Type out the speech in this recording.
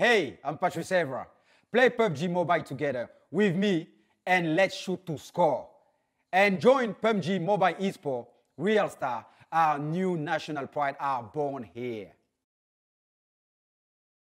Hey, I'm Patrice Evra. Play PUBG Mobile together with me and let's shoot to score. And join PUBG Mobile Esports, Real Star, our new national pride are born here.